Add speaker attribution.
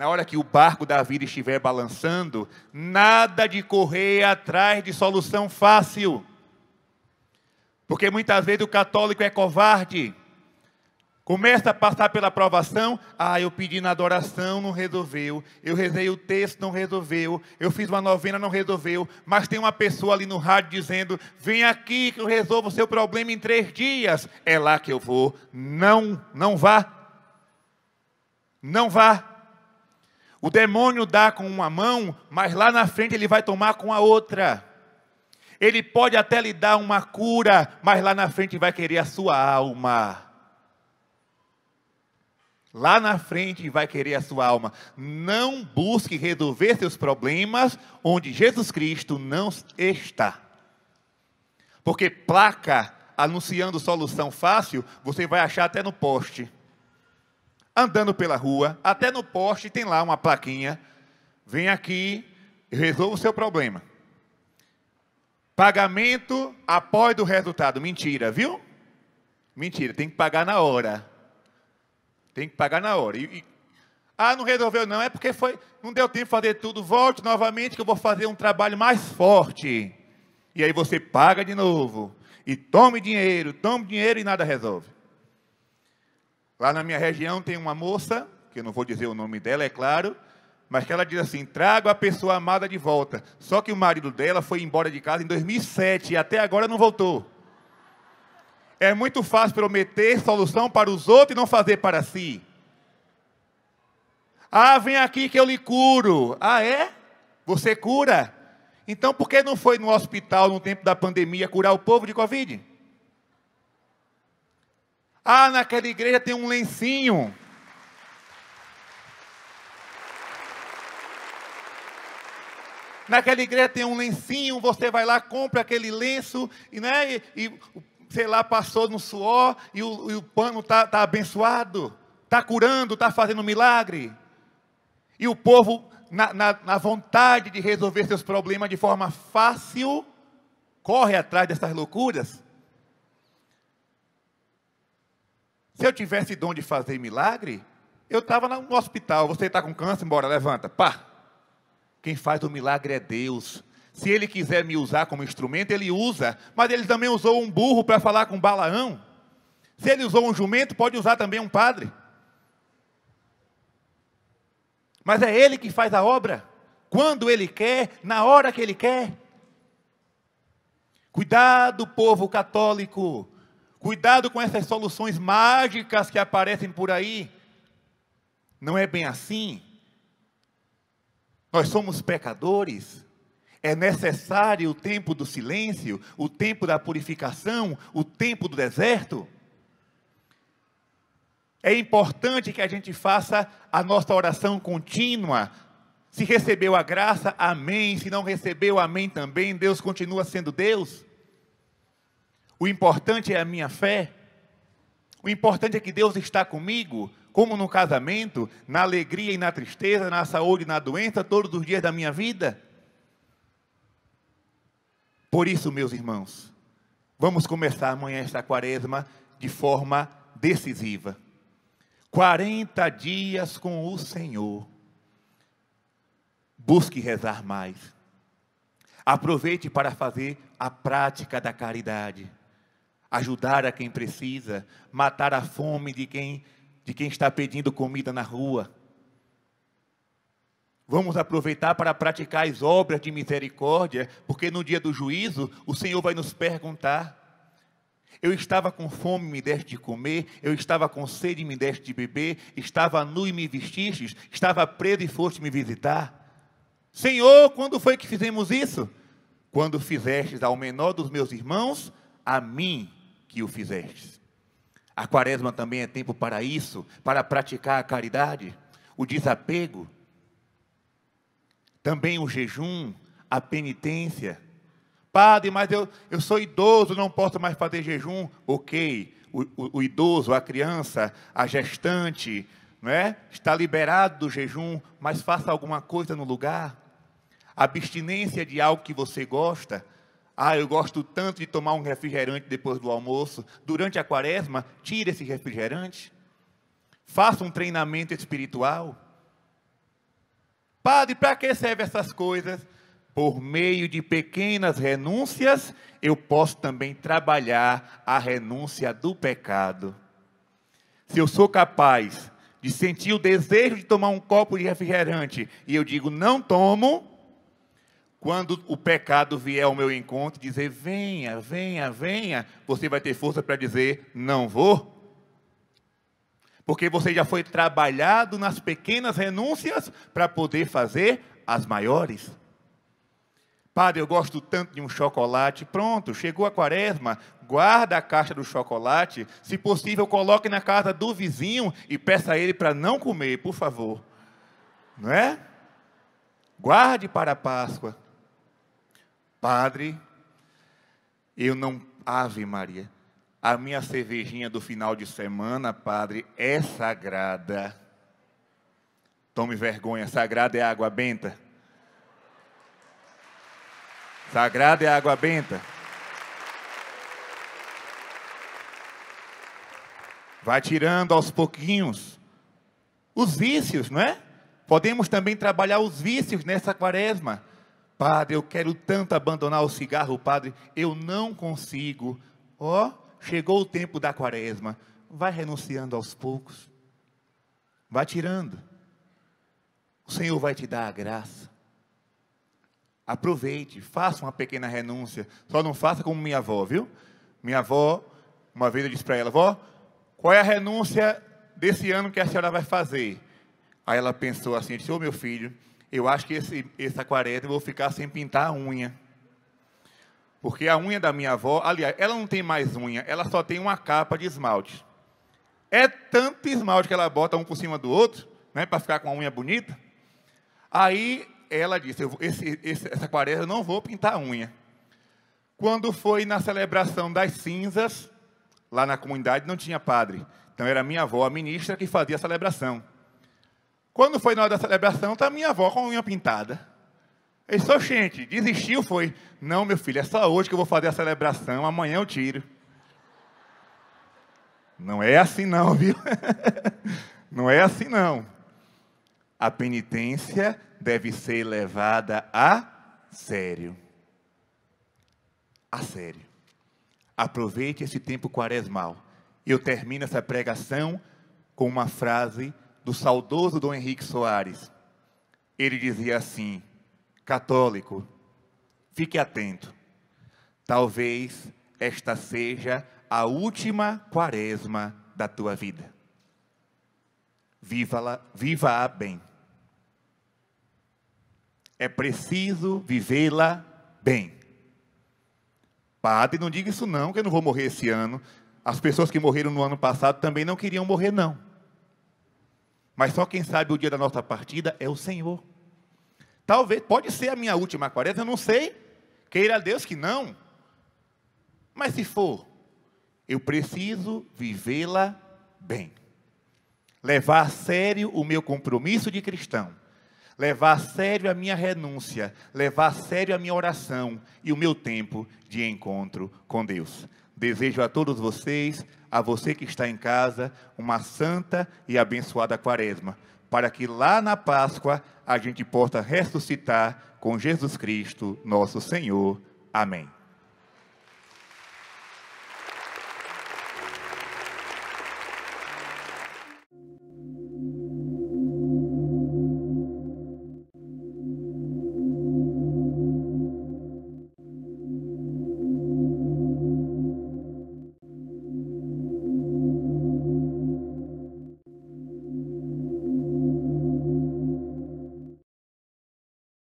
Speaker 1: Na hora que o barco da vida estiver balançando, nada de correr atrás de solução fácil. Porque muitas vezes o católico é covarde. Começa a passar pela aprovação. Ah, eu pedi na adoração, não resolveu. Eu rezei o texto, não resolveu. Eu fiz uma novena, não resolveu. Mas tem uma pessoa ali no rádio dizendo: vem aqui que eu resolvo o seu problema em três dias. É lá que eu vou. Não, não vá. Não vá. O demônio dá com uma mão, mas lá na frente ele vai tomar com a outra. Ele pode até lhe dar uma cura, mas lá na frente vai querer a sua alma. Lá na frente vai querer a sua alma. Não busque resolver seus problemas onde Jesus Cristo não está. Porque placa anunciando solução fácil, você vai achar até no poste andando pela rua, até no poste tem lá uma plaquinha: vem aqui, resolva o seu problema. Pagamento após do resultado. Mentira, viu? Mentira, tem que pagar na hora. Tem que pagar na hora. E, e, ah, não resolveu não, é porque foi, não deu tempo de fazer tudo. Volte novamente que eu vou fazer um trabalho mais forte. E aí você paga de novo. E tome dinheiro, tome dinheiro e nada resolve. Lá na minha região tem uma moça, que eu não vou dizer o nome dela, é claro, mas que ela diz assim: trago a pessoa amada de volta. Só que o marido dela foi embora de casa em 2007 e até agora não voltou. É muito fácil prometer solução para os outros e não fazer para si. Ah, vem aqui que eu lhe curo. Ah, é? Você cura? Então por que não foi no hospital no tempo da pandemia curar o povo de Covid? Ah, naquela igreja tem um lencinho. Naquela igreja tem um lencinho, você vai lá, compra aquele lenço, e, né, e, e sei lá, passou no suor e o, e o pano está tá abençoado, está curando, está fazendo um milagre. E o povo, na, na, na vontade de resolver seus problemas de forma fácil, corre atrás dessas loucuras. Se eu tivesse dom de fazer milagre, eu estava no hospital, você está com câncer, bora, levanta, pá. Quem faz o milagre é Deus. Se ele quiser me usar como instrumento, ele usa. Mas ele também usou um burro para falar com Balaão. Se ele usou um jumento, pode usar também um padre. Mas é ele que faz a obra. Quando ele quer, na hora que ele quer. Cuidado, povo católico, Cuidado com essas soluções mágicas que aparecem por aí. Não é bem assim. Nós somos pecadores. É necessário o tempo do silêncio, o tempo da purificação, o tempo do deserto. É importante que a gente faça a nossa oração contínua. Se recebeu a graça, amém. Se não recebeu, amém também. Deus continua sendo Deus. O importante é a minha fé. O importante é que Deus está comigo, como no casamento, na alegria e na tristeza, na saúde e na doença, todos os dias da minha vida. Por isso, meus irmãos, vamos começar amanhã esta quaresma de forma decisiva. 40 dias com o Senhor. Busque rezar mais. Aproveite para fazer a prática da caridade ajudar a quem precisa, matar a fome de quem, de quem está pedindo comida na rua. Vamos aproveitar para praticar as obras de misericórdia, porque no dia do juízo o Senhor vai nos perguntar: eu estava com fome, me deste de comer, eu estava com sede, me deste de beber, estava nu e me vestistes, estava preso e foste me visitar. Senhor, quando foi que fizemos isso? Quando fizestes ao menor dos meus irmãos, a mim que o fizeste. A quaresma também é tempo para isso, para praticar a caridade, o desapego, também o jejum, a penitência. Padre, mas eu, eu sou idoso, não posso mais fazer jejum. Ok, o, o, o idoso, a criança, a gestante, não é? está liberado do jejum, mas faça alguma coisa no lugar. Abstinência de algo que você gosta, ah, eu gosto tanto de tomar um refrigerante depois do almoço. Durante a quaresma, tire esse refrigerante. Faça um treinamento espiritual. Padre, para que serve essas coisas? Por meio de pequenas renúncias, eu posso também trabalhar a renúncia do pecado. Se eu sou capaz de sentir o desejo de tomar um copo de refrigerante e eu digo não tomo, quando o pecado vier ao meu encontro e dizer, venha, venha, venha, você vai ter força para dizer, não vou. Porque você já foi trabalhado nas pequenas renúncias para poder fazer as maiores. Padre, eu gosto tanto de um chocolate. Pronto, chegou a quaresma, guarda a caixa do chocolate. Se possível, coloque na casa do vizinho e peça a ele para não comer, por favor. Não é? Guarde para a Páscoa. Padre, eu não. Ave Maria, a minha cervejinha do final de semana, Padre, é sagrada. Tome vergonha, sagrada é água benta. Sagrada é água benta. Vai tirando aos pouquinhos os vícios, não é? Podemos também trabalhar os vícios nessa quaresma. Padre, eu quero tanto abandonar o cigarro, padre, eu não consigo. Ó, oh, chegou o tempo da quaresma. Vai renunciando aos poucos. Vai tirando. O Senhor vai te dar a graça. Aproveite, faça uma pequena renúncia. Só não faça como minha avó, viu? Minha avó, uma vez eu disse para ela: Vó, qual é a renúncia desse ano que a senhora vai fazer? Aí ela pensou assim: disse, Ô oh, meu filho eu acho que esse, essa aquarela eu vou ficar sem pintar a unha. Porque a unha da minha avó, aliás, ela não tem mais unha, ela só tem uma capa de esmalte. É tanto esmalte que ela bota um por cima do outro, né, para ficar com a unha bonita. Aí ela disse: vou, esse, esse, essa quaresma eu não vou pintar a unha. Quando foi na celebração das cinzas, lá na comunidade não tinha padre. Então era minha avó, a ministra, que fazia a celebração. Quando foi na hora da celebração, está minha avó com a unha pintada. Ele disse, gente, desistiu, foi. Não, meu filho, é só hoje que eu vou fazer a celebração, amanhã eu tiro. Não é assim não, viu? não é assim não. A penitência deve ser levada a sério. A sério. Aproveite esse tempo quaresmal. Eu termino essa pregação com uma frase do saudoso Dom Henrique Soares. Ele dizia assim: Católico, fique atento. Talvez esta seja a última quaresma da tua vida. Viva-a viva bem. É preciso vivê-la bem. Padre, não diga isso não, que eu não vou morrer esse ano. As pessoas que morreram no ano passado também não queriam morrer, não. Mas só quem sabe o dia da nossa partida é o Senhor. Talvez, pode ser a minha última quaresma, eu não sei. Queira Deus que não. Mas se for, eu preciso vivê-la bem. Levar a sério o meu compromisso de cristão. Levar a sério a minha renúncia. Levar a sério a minha oração e o meu tempo de encontro com Deus. Desejo a todos vocês, a você que está em casa, uma santa e abençoada quaresma, para que lá na Páscoa a gente possa ressuscitar com Jesus Cristo, nosso Senhor. Amém.